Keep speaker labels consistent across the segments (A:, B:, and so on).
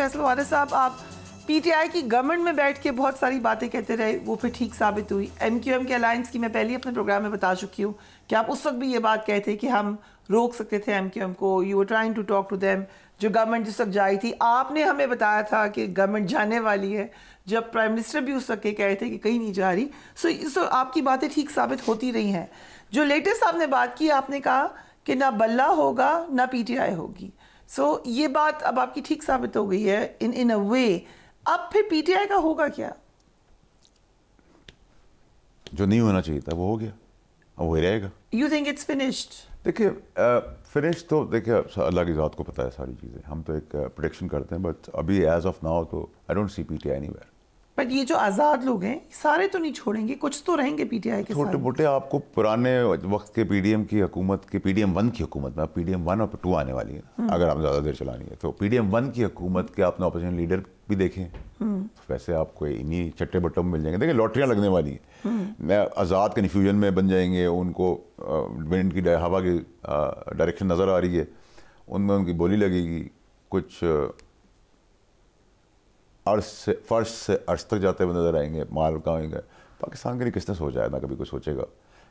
A: फैसल वाले साहब आप पीटीआई की गवर्नमेंट में बैठ के बहुत सारी बातें कहते रहे वो फिर ठीक साबित हुई एमक्यूएम के अलायंस की मैं पहले अपने प्रोग्राम में बता चुकी हूँ कि आप उस वक्त भी ये बात कहते थे कि हम रोक सकते थे एमक्यूएम को you were trying to talk to them जो गवर्नमेंट जिस वक्त जाई थी आपने हमें बताया था कि गवर्नमेंट जाने वाली है जब प्राइम मिनिस्टर भी उस वक्त कह रहे थे कि कहीं नहीं जा रही सो so, सो so आपकी बातें ठीक साबित होती रही हैं जो लेटेस्ट आपने बात की आपने कहा कि ना बल्ला होगा ना पीटीआई होगी सो so, ये बात अब आपकी ठीक साबित हो गई है इन इन अ वे अब फिर पीटीआई का होगा क्या
B: जो नहीं होना चाहिए था वो हो गया अब वही रहेगा
A: यू थिंक इट्स फिनिश्ड
B: देखिए फिनिश तो देखिए अल्लाह की ज़ात को पता है सारी चीज़ें हम तो एक प्रोडिक्शन करते हैं बट अभी एज ऑफ नाउ तो I don't see P T I anywhere
A: but ये जो आज़ाद लोग हैं सारे तो नहीं छोड़ेंगे कुछ तो रहेंगे पीटीआई के छोटे
B: मोटे आपको पुराने वक्त के पीडीएम की हुकूमत के पीडीएम वन की हुकूमत में पीडीएम वन और टू आने वाली है हम्म। अगर आप ज़्यादा देर चलानी है तो पीडीएम वन की हुकूमत के आपने ऑपोजिशन लीडर भी देखें हम्म। तो वैसे आपको इन्हीं चट्टे बट्टों में मिल जाएंगे देखिए लॉटरियाँ लगने वाली हैं हम्म। आज़ाद कन्फ्यूजन में बन जाएंगे उनको विंड की हवा की डायरेक्शन नज़र आ रही है उनमें उनकी बोली लगेगी कुछ अर्श से फर्श से अर्श तक जाते हुए नजर आएंगे मार गाएंगे पाकिस्तान के लिए किसने सोचा है ना कभी कोई सोचेगा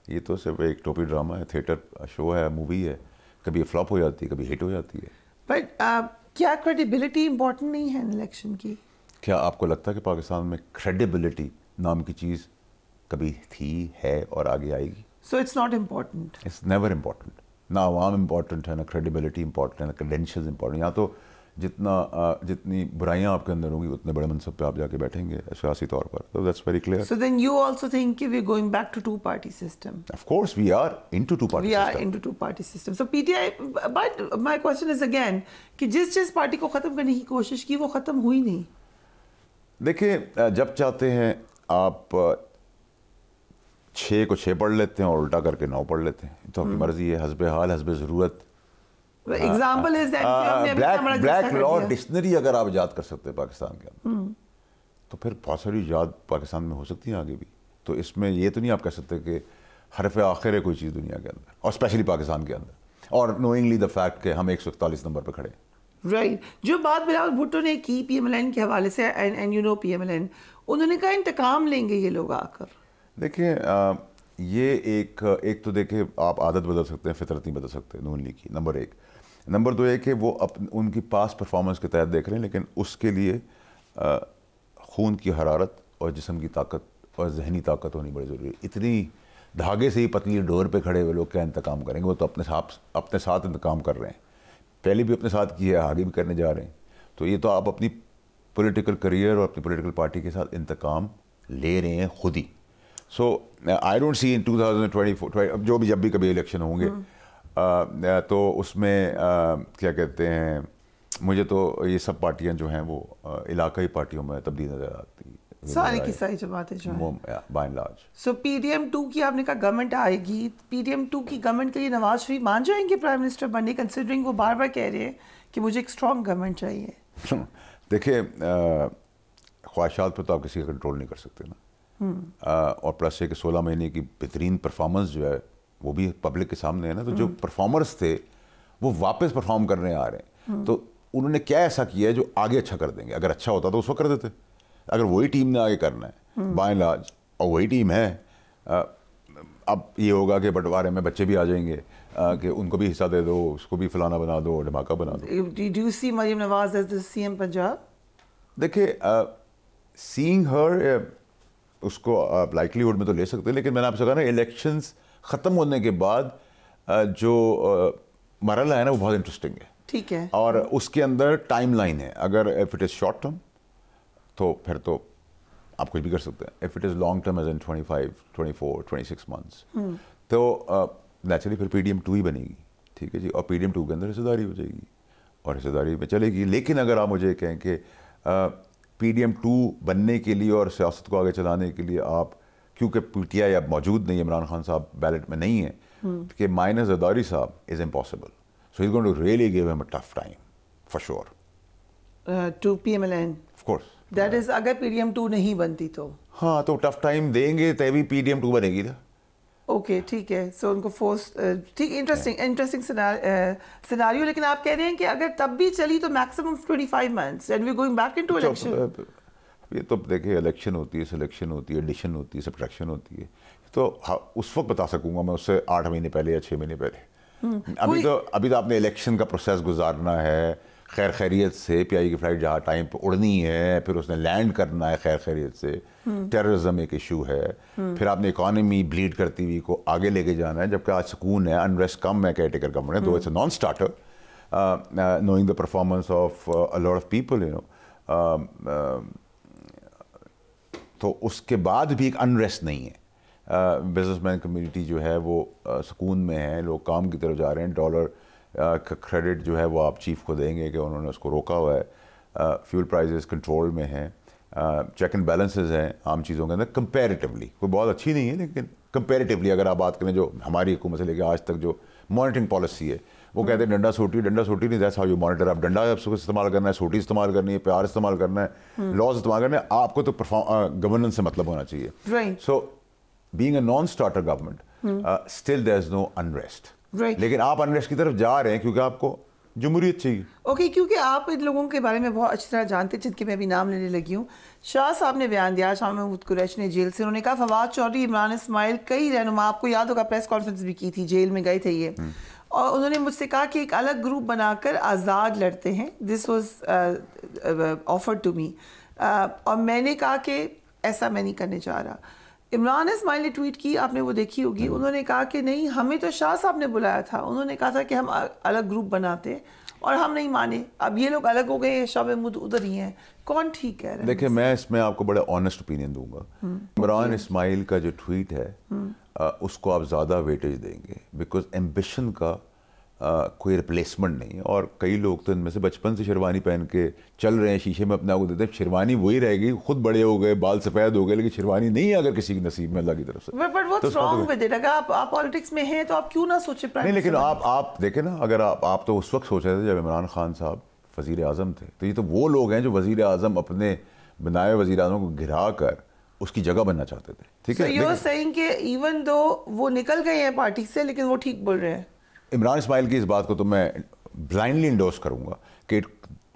B: ये तो सिर्फ एक टोपी ड्रामा है थिएटर शो है मूवी है कभी फ्लॉप हो जाती है कभी हिट हो जाती है
A: बट uh, क्या क्रेडिबिलिटी इम्पोर्टेंट नहीं है इलेक्शन की
B: क्या आपको लगता है कि पाकिस्तान में क्रेडिबिलिटी नाम की चीज़ कभी थी है और आगे आएगी
A: so it's not important
B: it's never important ना आवाम इम्पॉर्टेंट है ना क्रेडिबिलिटी इम्पॉर्टेंट है ना क्रेडेंशियल इम्पॉर्टेंट यहाँ तो जितना जितनी बुराइयां आपके अंदर होंगी उतने बड़े मनसब पे आप जाके बैठेंगे सियासी तौर पर तो that's very clear so
A: then you also think कि we going back to two party system of
B: course we are into two party system we are
A: into two party system so PTI but my question is again कि जिस जिस party को खत्म करने की कोशिश की वो खत्म हुई नहीं
B: देखिए जब चाहते हैं आप छः को छः पढ़ लेते हैं और उल्टा करके नौ पढ़ लेते हैं तो आपकी हम्म। मर्ज़ी है हसब हाल हसब ज़रूरत example is that black black law dictionary अगर आप याद कर सकते हैं पाकिस्तान के अंदर हम्म। तो फिर बहुत सारी याद पाकिस्तान में हो सकती है आगे भी तो इसमें ये तो नहीं आप कह सकते कि हरफ आखिर है कोई चीज़ दुनिया के अंदर और स्पेशली पाकिस्तान के अंदर और नोइंगली द फैक्ट कि हम एक सौ इकतालीस नंबर पर खड़े
A: राइट right. जो बात बिलावल भुट्टो ने की पी एम एल एन के हवाले से and and you know P M L N उन्होंने कहा इंतकाम लेंगे ये लोग आकर
B: देखिए ये एक एक तो देखे आप आदत बदल सकते हैं फितरत नहीं बदल सकते नून लीग की नंबर एक नंबर दो ये कि वो अप उनकी पास परफॉर्मेंस के तहत देख रहे हैं लेकिन उसके लिए खून की हरारत और जिसम की ताकत और जहनी ताकत होनी बड़ी ज़रूरी है इतनी धागे से ही पतली डोर पे खड़े हुए लोग क्या इंतकाम करेंगे वो तो अपने साथ अपने साथ इंतकाम कर रहे हैं पहले भी अपने साथ किए आगे भी करने जा रहे हैं तो ये तो आप अपनी पॉलिटिकल करियर और अपनी पॉलिटिकल पार्टी के साथ इंतकाम ले रहे हैं खुद ही सो आई डोंट सी इन 2024 जो भी जब भी कभी इलेक्शन होंगे आ, हम्म। तो उसमें आ, क्या कहते हैं मुझे तो ये सब पार्टियां जो हैं वो इलाकाई पार्टियों में तब्दील नजर आती सारी की सारी
A: जमातें जो हैं बाय सो पीडीएम टू की आपने कहा गवर्नमेंट आएगी पीडीएम टू की गवर्नमेंट के लिए नवाज शरीफ मान जाएंगे प्राइम मिनिस्टर बनने कंसिडरिंग वो बार बार कह रहे हैं कि मुझे एक स्ट्रॉन्ग गवर्नमेंट चाहिए
B: देखिए ख्वाहिशात पर तो आप किसी का कंट्रोल नहीं कर सकते ना हम्म। और प्लस ये कि सोलह महीने की बेहतरीन परफॉर्मेंस जो है वो भी पब्लिक के सामने है ना तो जो परफॉर्मर्स हम्म। थे वो वापस परफॉर्म करने आ रहे हैं हम्म। तो उन्होंने क्या ऐसा किया है जो आगे अच्छा कर देंगे अगर अच्छा होता तो उस वक्त कर देते अगर वही टीम ने आगे करना है बाय लाज और वही टीम है अब ये होगा कि बंटवारे में बच्चे भी आ जाएंगे कि उनको भी हिस्सा दे दो उसको भी फलाना बना दो धमाका बना
A: दो सी मरीम नवाज एज द पंजाब
B: देखिए सींग हर उसको आप लाइकलीहुड में तो ले सकते हैं लेकिन मैंने आपसे कहा ना इलेक्शंस ख़त्म होने के बाद जो मरला है ना वो बहुत इंटरेस्टिंग है
A: ठीक है और
B: उसके अंदर टाइम लाइन है अगर if it is short term तो फिर तो आप कुछ भी कर सकते हैं if it is long term as in twenty five twenty four twenty six months तो नेचुरली फिर पी डी एम टू ही बनेगी ठीक है जी और पी डी एम टू के अंदर हिस्सेदारी हो जाएगी और हिस्सेदारी में चलेगी लेकिन अगर आप मुझे कहें कि पी डी एम टू बनने के लिए और सियासत को आगे चलाने के लिए आप क्योंकि पी टी आई अब मौजूद नहीं इमरान खान साहब बैलेट में नहीं है हम्म। कि माइनस जदारी साहब is impossible so is going to really give am a tough time for
A: sure to P M L N course that is अगर पी डी एम टू नहीं बनती तो
B: हाँ तो टफ टाइम देंगे तभी पी डी एम टू बनेगी ना
A: ओके ठीक है सो उनको फोर्स uh, ठीक इंटरेस्टिंग इंटरेस्टिंग सिनारियो लेकिन आप कह रहे हैं कि अगर तब भी चली तो maximum 25 months and we going back into election
B: ये तो देखिए इलेक्शन होती है सिलेक्शन होती है एडिशन होती है सब्ट्रैक्शन होती है तो हाँ, उस वक्त बता सकूंगा मैं उससे आठ महीने पहले या छः महीने पहले हम्म। अभी तो अभी तो आपने इलेक्शन का प्रोसेस गुजारना है खैर खैरियत से पी आई की फ़्लाइट जहाँ टाइम पर उड़नी है फिर उसने लैंड करना है खैर खैरियत से टेररिज्म हम्म। एक इशू है हम्म। फिर आपने इकॉनमी ब्लीड करती हुई को आगे लेके जाना है जबकि आज सुकून है अनरेस्ट कम है कैटेगर का government though it's non starter knowing the performance of a lot of people you know तो उसके बाद भी एक अनरेस्ट नहीं है बिजनेसमैन uh, कम्युनिटी जो है वो uh, सुकून में है लोग काम की तरफ जा रहे हैं डॉलर का क्रेडिट जो है वो आप चीफ को देंगे कि उन्होंने उसको रोका हुआ है फ्यूल प्राइजेस कंट्रोल में हैं चेक एंड बैलेंसेज हैं आम चीज़ों के अंदर कंपेरेटिवली कोई बहुत अच्छी नहीं है लेकिन कंपेरेटिवली अगर आप बात करें जो हमारी हुकूमत से लेकर आज तक जो मॉनिटरिंग पॉलिसी है वो कहते हैं डंडा सोटी डंडा सोटी नहीं दैट्स हाउ यू मॉनिटर आप डंडा इस्तेमाल करना है सोटी इस्तेमाल करनी है प्यार इस्तेमाल करना है लॉज हम्म। इस्तेमाल करना है आपको तो गवर्नेंस से मतलब होना चाहिए so being non starter government still there is no unrest right. लेकिन आप अनरेस्ट की तरफ जा रहे हैं क्योंकि आपको जमहूरियत चाहिए ओके
A: okay, क्योंकि आप इन लोगों के बारे में बहुत अच्छी तरह जानते हैं जिनके मैं भी नाम लेने लगी हूँ शाह साहब ने बयान दिया शाह महमूद कुरैश ने जेल से उन्होंने कहा फवाद चौधरी इमरान इसमाइल कई रहनुमा आपको याद होगा प्रेस कॉन्फ्रेंस भी की थी जेल में गए थे ये हम्म। और उन्होंने मुझसे कहा कि एक अलग ग्रुप बनाकर आज़ाद लड़ते हैं this was offer to me और मैंने कहा कि ऐसा मैं नहीं करने जा रहा इमरान इसमाइल ने ट्वीट की आपने वो देखी होगी हम्म। उन्होंने कहा कि नहीं हमें तो शाह साहब ने बुलाया था उन्होंने कहा था कि हम अलग ग्रुप बनाते और हम नहीं माने अब ये लोग अलग हो गए शाह महमूद उधर ही हैं कौन ठीक है देखिए
B: मैं इसमें आपको बड़े ऑनेस्ट ओपिनियन दूंगा हम्म। इमरान इसमाइल का जो ट्वीट है आ, हम्म। उसको आप ज़्यादा वेटेज देंगे बिकॉज एम्बिशन का कोई रिप्लेसमेंट नहीं और कई लोग तो इनमें से बचपन से शेरवानी पहन के चल रहे हैं शीशे में अपने आप को देते हैं शेरवानी वही रहेगी खुद बड़े हो गए बाल सफ़ेद हो गए लेकिन शेरवानी नहीं है अगर किसी के नसीब में अल्लाह की तरफ से बट तो तो-
A: आप आप पॉलिटिक्स में हैं तो आप क्यों ना सोचे नहीं लेकिन आप
B: आप देखें ना अगर आप आप तो उस वक्त सोच रहे थे जब इमरान खान साहब वजीर अजम थे तो ये तो वो लोग हैं जो वजीर अजम अपने बनाए वजी अजम को घिरा कर उसकी जगह बनना चाहते थे ठीक है
A: इवन दो वो निकल गए हैं पार्टी से लेकिन वो ठीक बोल रहे हैं
B: इमरान इसमाइल की इस बात को तो मैं ब्लाइंडली इंडोर्स करूंगा कि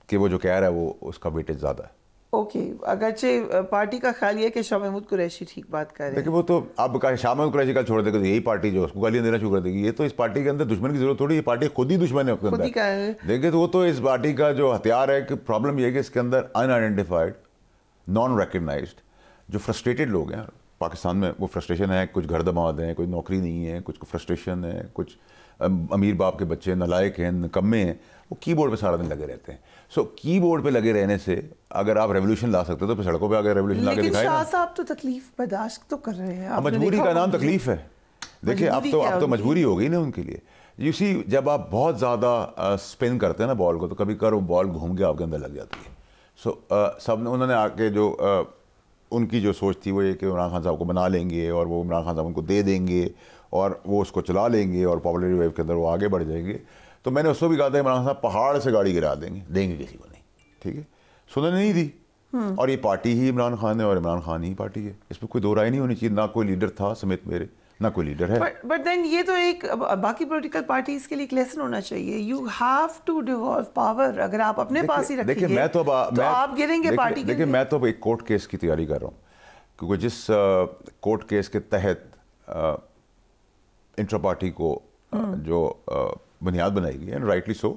B: कि वो जो कह रहा है वो उसका वेटेज ज़्यादा है
A: ओके अगरचे पार्टी का ख्याल ये कि शाह महमूद कुरैशी ठीक बात कर रहे हैं लेकिन वो
B: तो अब कहा शाह महमूद कुरैशी का छोड़ देगा तो यही पार्टी जो उसको गालियां देना शुरू कर देगी ये तो इस पार्टी के अंदर दुश्मन की जरूरत थोड़ी ये पार्टी खुद ही दुश्मन है खुद ही है देखिए तो वो तो इस पार्टी का जो हथियार है कि प्रॉब्लम ये है कि इसके अंदर अनआइडेंटिफाइड नॉन रिकगनाइज जो फ्रस्ट्रेटेड लोग हैं पाकिस्तान में वो फ्रस्ट्रेशन है कुछ घर दबाव हैं कुछ नौकरी नहीं है कुछ फ्रस्ट्रेशन है कुछ अमीर बाप के बच्चे नलायक हैं नकम्मे हैं वो कीबोर्ड पे सारा दिन लगे रहते हैं सो so, कीबोर्ड पे लगे रहने से अगर आप रेवोल्यूशन ला सकते हो तो सड़कों पे अगर रेवोल्यूशन ला के दिखाए
A: आप तो तकलीफ बर्दाश्त तो कर रहे हैं हाँ, मजबूरी का नाम तकलीफ है देखिए अब तो अब तो मजबूरी
B: हो गई ना उनके लिए यू सी जब आप बहुत ज़्यादा स्पिन करते हैं ना बॉल को तो कभी करो बॉल घूम के आपके अंदर लग जाती है सो सब उन्होंने आके जो उनकी जो सोच थी वो ये कि इमरान खान साहब को बना लेंगे और वो इमरान खान साहब उनको दे देंगे और वो उसको चला लेंगे और पॉपुलरी वेव के अंदर वो आगे बढ़ जाएंगे तो मैंने उसको भी कहा था इमरान खान साहब पहाड़ से गाड़ी गिरा देंगे देंगे किसी को नहीं ठीक है सुनने नहीं दी हम्म। और ये पार्टी ही इमरान खान है और इमरान खान ही पार्टी है इसमें कोई दो राय नहीं होनी चाहिए ना कोई लीडर था समेत मेरे ना कोई लीडर है
A: बट देन ये तो एक बाकी पॉलिटिकल पार्टीज के लिए एक लेसन होना चाहिए you have to devolve power अगर आप अपने पास ही रखेंगे मैं तो, आ, तो आप गिरेंगे पार्टी देखिए
B: मैं तो एक कोर्ट केस की तैयारी कर रहा हूँ क्योंकि जिस कोर्ट केस के तहत इंटर पार्टी को हम्म। जो बुनियाद बनाई गई है राइटली सो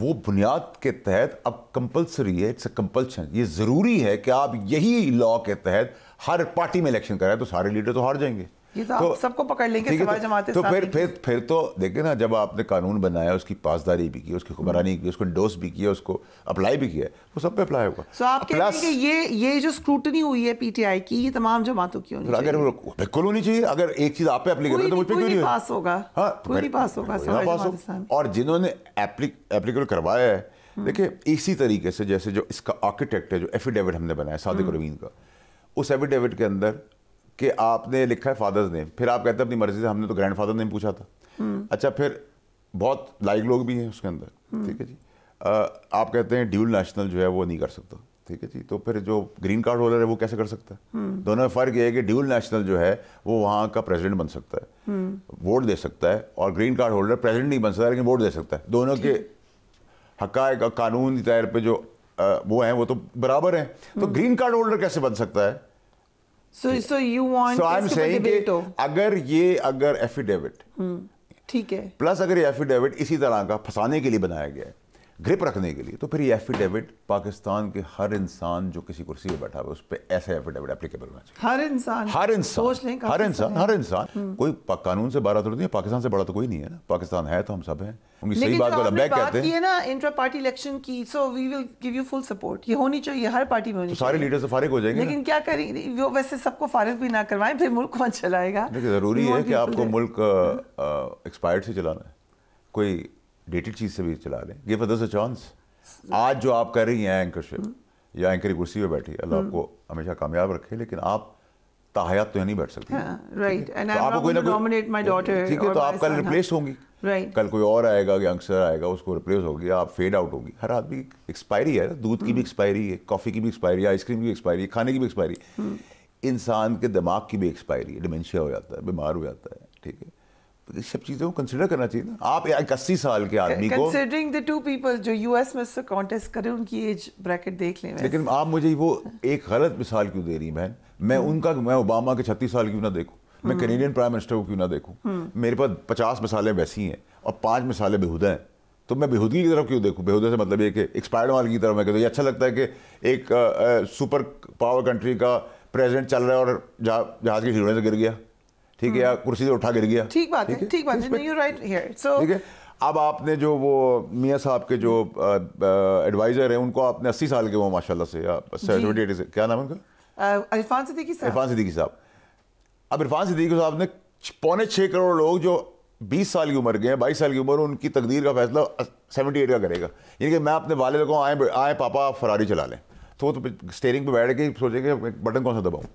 B: वो बुनियाद के तहत अब कंपलसरी है इट्स अ कंपल्शन ये ज़रूरी है कि आप यही लॉ के तहत हर पार्टी में इलेक्शन कराएं तो सारे लीडर तो हार जाएंगे
A: ये तो, तो सबको पकड़ लेंगे तो, जमाते तो फिर
B: फिर फिर तो देखे ना जब आपने कानून बनाया उसकी पासदारी भी की उसकी हुक्मरानी की उसको डोस भी किया उसको अप्लाई भी किया वो सब पे अप्लाई होगा तो आप कह
A: ये ये जो स्क्रूटनी हुई है पीटीआई की ये तमाम जमातों की होनी अगर
B: बिल्कुल होनी चाहिए अगर एक चीज आप अप्लाई कर तो मुझ पे पास होगा हाँ, और जिन्होंने एप्लीकेबल करवाया है हम्म। देखिए इसी तरीके से जैसे जो इसका आर्किटेक्ट है जो एफिडेविट हमने बनाया सादिक हम्म। रवीन का उस एफिडेविट के अंदर कि आपने लिखा है फादर्स नेम फिर आप कहते हैं अपनी मर्जी से हमने तो ग्रैंड फादर नेम पूछा था अच्छा फिर बहुत लाइक लोग भी हैं उसके अंदर ठीक है जी आप कहते हैं ड्यूल नेशनल जो है वो नहीं कर सकता ठीक है जी तो फिर जो ग्रीन कार्ड होल्डर है वो कैसे कर सकता है दोनों में फ़र्क ये है कि ड्यूल नेशनल जो है वो वहाँ का प्रेसिडेंट बन सकता है वोट दे सकता है और ग्रीन कार्ड होल्डर प्रेसिडेंट नहीं बन सकता लेकिन वोट दे सकता है दोनों के हकायक कानून कानूनी तौर पर जो आ, वो हैं वो तो बराबर हैं तो ग्रीन कार्ड होल्डर कैसे बन सकता है
A: so so you want so I am saying
B: अगर ये अगर एफिडेविट
A: हम्म, ठीक है
B: प्लस अगर ये एफिडेविट इसी तरह का फंसाने के लिए बनाया गया है ग्रिप रखने के लिए तो फिर ये एफिडेविट पाकिस्तान के हर इंसान जो किसी कुर्सी पर बैठा हुआ उस पर ऐसा एफिडेविट एप्लीकेबल होना चाहिए
A: हर इंसान हर इंसान हर इंसान हर इंसान हम्म। कोई
B: कानून से बड़ा तो नहीं है पाकिस्तान से बड़ा तो कोई नहीं है ना पाकिस्तान है तो हम सब हैं उनकी सही बात कहते हैं
A: ना पार्टी इलेक्शन की so we will give you full support ये होनी चाहिए हर पार्टी में होनी तो सारे
B: तो फारिग हो जाएंगे लेकिन
A: क्या वो वैसे सबको फारिग भी ना करवाएं फिर मुल्क कौन चलाएगा देखिए ज़रूरी है कि आपको
B: मुल्क एक्सपायर्ड हम्म। से चलाना है कोई डेटेड चीज़ से भी चला लें गिव अदर्स अ चांस आज जो आप कर रही हैं एंकरशिप या एंकर कुर्सी पर बैठी अल्लाह आपको हमेशा कामयाब रखे लेकिन आप ताहयात तो नहीं बैठ सकती
A: right and I am going to nominate my daughter ठीक है तो, तो आप कल रिप्लेस हाँ। होंगी राइट
B: कल कोई और आएगा यंगस्टर आएगा उसको रिप्लेस होगी आप फेड आउट होगी हर आदमी एक्सपायरी है दूध की भी एक्सपायरी है कॉफ़ी की भी एक्सपायरी है आइसक्रीम की भी एक्सपायरी है खाने की भी एक्सपायरी हम्म। इंसान के दिमाग की भी एक्सपायरी है डिमेंशिया हो जाता है बीमार हो जाता है ठीक है सब चीज़ों को कंसिडर करना चाहिए ना आप एक अस्सी साल के आदमी को कंसिडरिंग
A: द टू पीपल जो यूएस में कॉन्टेस्ट करें उनकी एज ब्रैकेट देख लें लेकिन
B: आप मुझे वो एक गलत मिसाल क्यों दे रही बहन मैं हम्म। उनका मैं ओबामा के छत्तीस साल क्यों ना देखूँ मैं कैनेडियन प्राइम मिनिस्टर को क्यों ना देखूँ हम्म। मेरे पास पचास मिसालें वैसी हैं और पाँच मिसालें बेहूदा हैं तो मैं बेहूदगी की तरफ क्यों देखूँ बेहूदा से मतलब ये कि एक्सपायर्ड माल की तरफ मैं कहता ये अच्छा लगता है कि एक सुपर पावर कंट्री का प्रेजिडेंट चल रहा है और जहाज की हीरोइन से गिर गया ठीक है या कुर्सी से उठा गिर गया ठीक
A: बात है ठीक बात है यू राइट हियर सो
B: ठीक है अब आपने जो वो मियाँ साहब के जो एडवाइज़र हैं उनको आपने अस्सी साल के वो माशाल्लाह से सेवेंटी एटी से क्या नाम है उनका
A: इरफान सिद्दीकी साहब इरफान
B: सिद्दीकी साहब अब इरफान सिद्दीकी साहब ने पौने छः करोड़ लोग जो बीस साल की उम्र के हैं बाईस साल की उम्र उनकी तकदीर का फैसला सेवेंटी एट का करेगा यानी कि मैं अपने वाले को आए आए पापा फरारी चला लें तो तो स्टेयरिंग पे बैठ के सोचेंगे बटन कौन सा दबाऊँ